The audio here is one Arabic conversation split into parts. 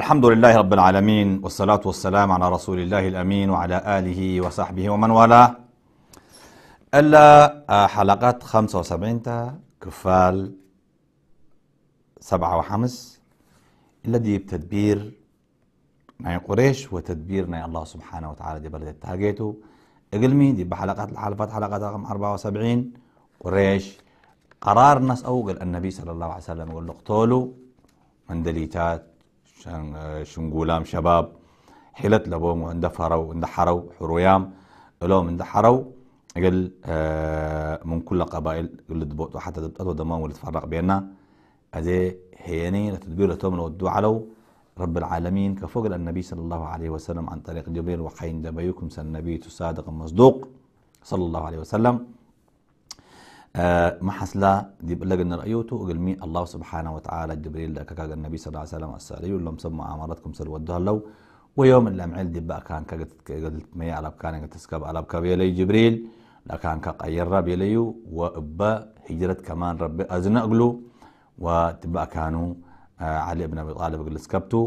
الحمد لله رب العالمين والصلاة والسلام على رسول الله الأمين وعلى آله وصحبه ومن والاه إلا آه، حلقات 75 تا كفال سبعة وحمس الذي بتدبير ناي قريش وتدبير ناي الله سبحانه وتعالى دي بلد تاجيتو اقلمي دي بحلقات الحالفات حلقات رقم 74 قريش قرار ناس أوقل النبي صلى الله عليه وسلم قال من دليتات آه، شنقولام شباب حلت لبوم واندفروا اندحروا حرويام لهم اندحروا قال آه، من كل قبائل قل دبوت وحتى دبتات ولد ولتفرق بيننا هذا هيني لتدبير لتوم لودوا علو رب العالمين كفوق النبي صلى الله عليه وسلم عن طريق جبريل وحين دبيكم سنبيت صادق مصدوق صلى الله عليه وسلم آه، ما حصل دي بقول لك ان رأيته رأيوتو قلمي الله سبحانه وتعالى جبريل كاك النبي صلى الله عليه وسلم السالي لهم سموا عمارتكم سلودها لو ويوم اللي معل دي بقى كان قلت مي على كان تسكب على كابيلي جبريل لكان كاك أير بيليو وإبا هجرة كمان ربي أزنا أقلو وتبقى كانوا آه، علي بن أبي طالب قل سكبتو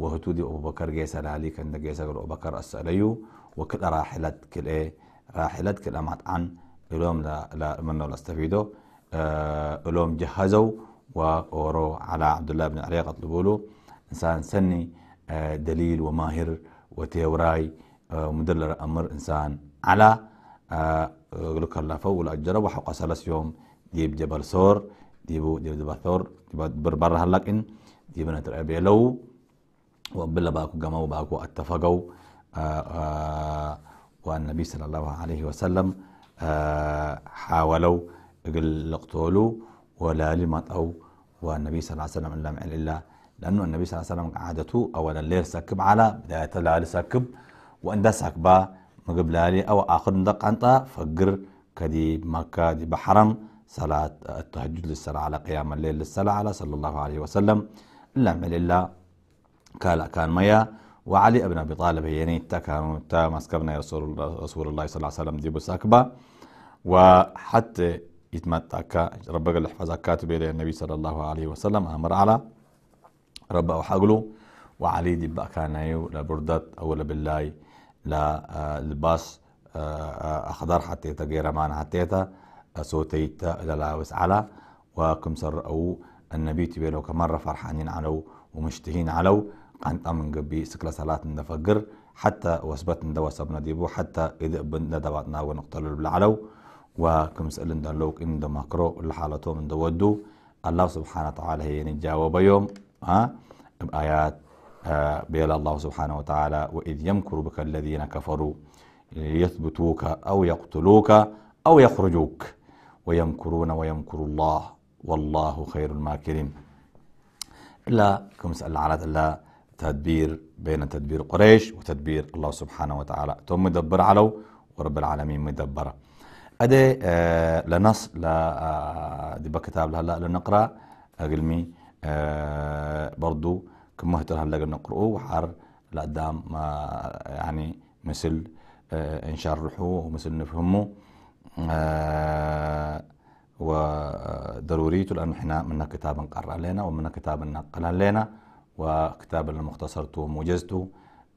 وهتو دي أبو بكر جيسا لالي كان جيسا أبو بكر الساليو وكل راحلت كل إيه راحلت كل أمات عن اليوم استفيدوا لاستفيدوا اليوم جهزوا ووروا على عبد الله بن عريق اطلبوا له انسان سني دليل وماهر وتيوراي مدلل امر انسان على الله اللافو والاجر وحق سلس يوم ديب جبل سور ديبو ديب جبل ثور بربر هلاك ان ديب نتر ابي لو وبلا باكو قاموا باكو اتفقوا والنبي صلى الله عليه وسلم حاولوا يقتلوا ولا لمطوا والنبي صلى الله عليه وسلم لم إلا لأنه النبي صلى الله عليه وسلم قعدته أولا ليل سكب على بداية الليل سكب وإن ده سكبا مقبل لي أو آخر ندق أنت فقر كدي مكة دي بحرم صلاة التهجد للصلاة على قيام الليل للصلاة على صلى الله عليه وسلم لم يعل إلا كان ميا وعلي ابن أبي طالب هي يعني تا ماسكبنا رسول الله رسول الله صلى الله عليه وسلم ديبو ساكبا وحتى يتمتع رب قال حفظ كاتب إلى النبي صلى الله عليه وسلم أمر على رب أو حقلو وعلي دب كان ايو لبردت أو بالله لا آه، لباس آه، آه، أخضر حتى تغير معنا حتى صوتيت لا وسعلا وكم سر أو النبي تبيلو كمرة فرحانين علو ومشتهين علو عن أمن قبي سكلا سلات نفقر حتى وسبت ندوى سبنا ديبو حتى إذا بن ندبعتنا ونقتل بالعلو وكم سألن دلوك إن دمكرو الحالة من دودو الله سبحانه وتعالى هي نجاوب يعني يوم ها بآيات آه، بيلا الله سبحانه وتعالى وإذ يمكر بك الذين كفروا ليثبتوك أو يقتلوك أو يخرجوك ويمكرون ويمكر الله والله خير الماكرين لا كم سأل على الله تدبير بين تدبير قريش وتدبير الله سبحانه وتعالى توم مدبر علو ورب العالمين مدبره أدي آه لنص ل آه، دي بكتاب هلا لنقرا اغلمي آه برضو مهتر هلا نقرؤه وحر لقدام ما آه، يعني مثل آه نشرحه ومثل نفهمه آه وضروريته آه، لأنه إحنا منا كتاب نقرأ لنا ومنا كتاب نقلها لنا وكتاب لما اختصرته وموجزته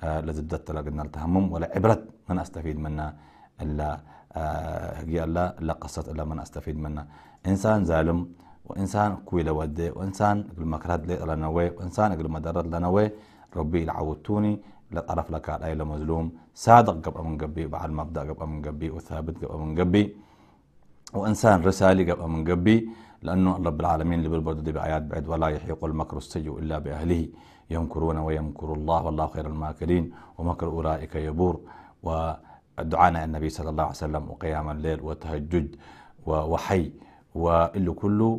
آه، لزددت ان التهمم ولا عبرت من أستفيد منا إلا آه، هي لا لا قصة إلا من أستفيد منا إنسان ظالم وإنسان كوي لودي وإنسان قبل ما كرهت لنوي وإنسان قبل ما درت لنوي ربي العودتوني لطرف لك أي مظلوم صادق قبل من قبي بعد مبدأ قبل من قبي وثابت قبل من قبي وإنسان رسالي قبل من قبي لأنه رب العالمين اللي دي بآيات بعد ولا يحيق المكر السيء إلا بأهله يمكرون ويمكر الله والله خير الماكرين ومكر أولئك يبور ودعانا النبي صلى الله عليه وسلم وقيام الليل وتهجد وحي واللي كله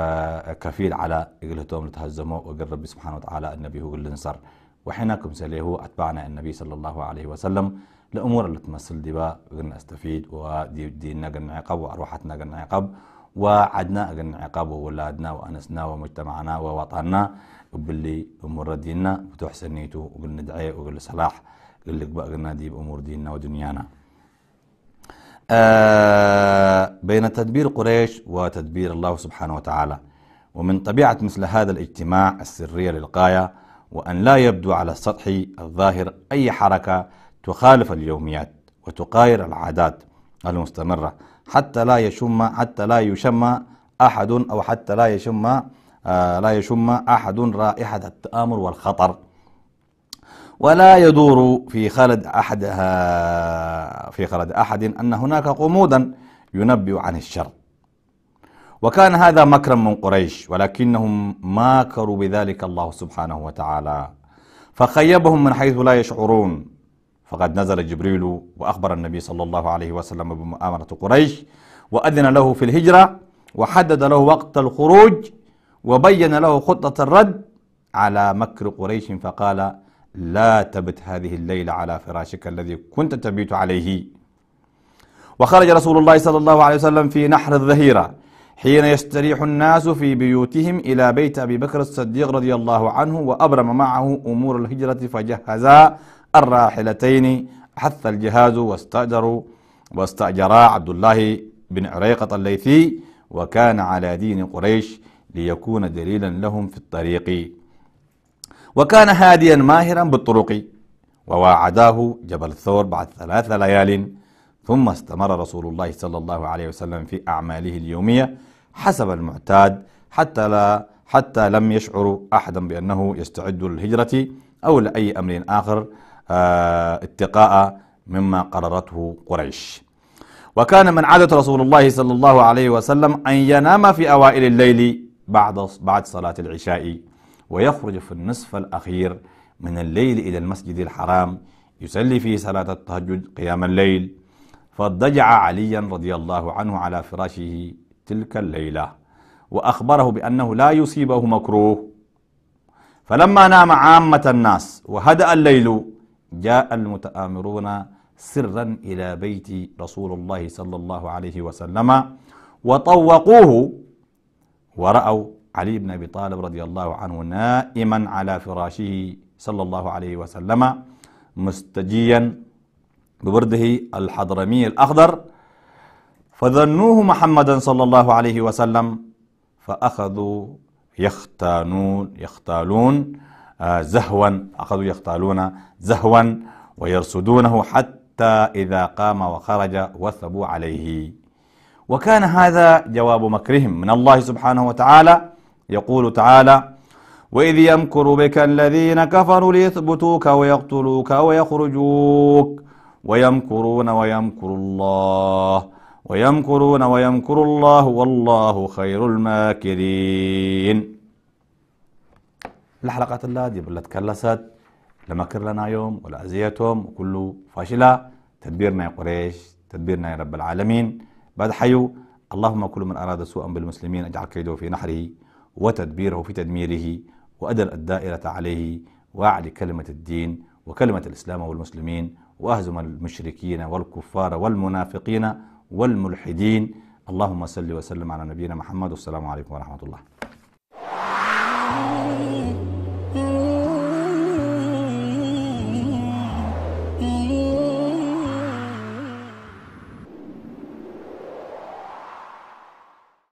آه، كفيل على إقلتهم لتهزموا وقال ربي سبحانه وتعالى النبي هو الانصر وحيناكم سليه أتبعنا النبي صلى الله عليه وسلم الأمور اللي تمثل دبا قلنا استفيد وديننا قلنا عقب وأرواحتنا قلنا عقب وعدنا أجن عقابه ولادنا وأنسنا ومجتمعنا ووطننا وبلي أمور ديننا بتحسن نيته وقلنا ندعي وقلنا صلاح قل لك بقى نادي بأمور ديننا ودنيانا آه بين تدبير قريش وتدبير الله سبحانه وتعالى ومن طبيعة مثل هذا الاجتماع السرية للغاية وأن لا يبدو على السطح الظاهر أي حركة تخالف اليوميات وتقاير العادات المستمرة حتى لا يشم حتى لا يشم أحد أو حتى لا يشم آه، لا يشم أحد رائحة التآمر والخطر ولا يدور في خلد أحد في خلد أحد أن هناك قمودا ينبئ عن الشر وكان هذا مكرا من قريش ولكنهم ماكروا بذلك الله سبحانه وتعالى فخيبهم من حيث لا يشعرون فقد نزل جبريل وأخبر النبي صلى الله عليه وسلم بمؤامرة قريش وأذن له في الهجرة وحدد له وقت الخروج وبين له خطة الرد على مكر قريش فقال لا تبت هذه الليلة على فراشك الذي كنت تبيت عليه وخرج رسول الله صلى الله عليه وسلم في نحر الظهيرة حين يستريح الناس في بيوتهم إلى بيت أبي بكر الصديق رضي الله عنه وأبرم معه أمور الهجرة فجهزا الراحلتين حث الجهاز واستأجروا واستأجرا عبد الله بن عريقة الليثي وكان على دين قريش ليكون دليلا لهم في الطريق وكان هاديا ماهرا بالطرق وواعداه جبل الثور بعد ثلاث ليال ثم استمر رسول الله صلى الله عليه وسلم في أعماله اليومية حسب المعتاد حتى لا حتى لم يشعر أحدا بأنه يستعد للهجرة أو لأي أمر آخر آه، اتقاء مما قررته قريش وكان من عادة رسول الله صلى الله عليه وسلم أن ينام في أوائل الليل بعد بعد صلاة العشاء ويخرج في النصف الأخير من الليل إلى المسجد الحرام يصلي فيه صلاة التهجد قيام الليل فاضطجع عليا رضي الله عنه على فراشه تلك الليلة وأخبره بأنه لا يصيبه مكروه فلما نام عامة الناس وهدأ الليل جاء المتآمرون سرا إلى بيت رسول الله صلى الله عليه وسلم وطوقوه ورأوا علي بن أبي طالب رضي الله عنه نائما على فراشه صلى الله عليه وسلم مستجيا ببرده الحضرمي الأخضر فظنوه محمدا صلى الله عليه وسلم فأخذوا يختانون يختالون زهوا أخذوا يقتالون زهوا ويرصدونه حتى إذا قام وخرج وثبوا عليه وكان هذا جواب مكرهم من الله سبحانه وتعالى يقول تعالى وإذ يمكر بك الذين كفروا ليثبتوك ويقتلوك ويخرجوك ويمكرون ويمكر الله ويمكرون ويمكر الله والله خير الماكرين لحلقت الله جبل تكلست لمكر لنا يوم ولا أزيتهم وكله فاشلة تدبيرنا يا قريش تدبيرنا يا رب العالمين بعد حيو اللهم كل من أراد سوءا بالمسلمين اجعل كيده في نحره وتدبيره في تدميره وأدر الدائرة عليه وأعلي كلمة الدين وكلمة الإسلام والمسلمين وأهزم المشركين والكفار والمنافقين والملحدين اللهم صل وسلم على نبينا محمد والسلام عليكم ورحمة الله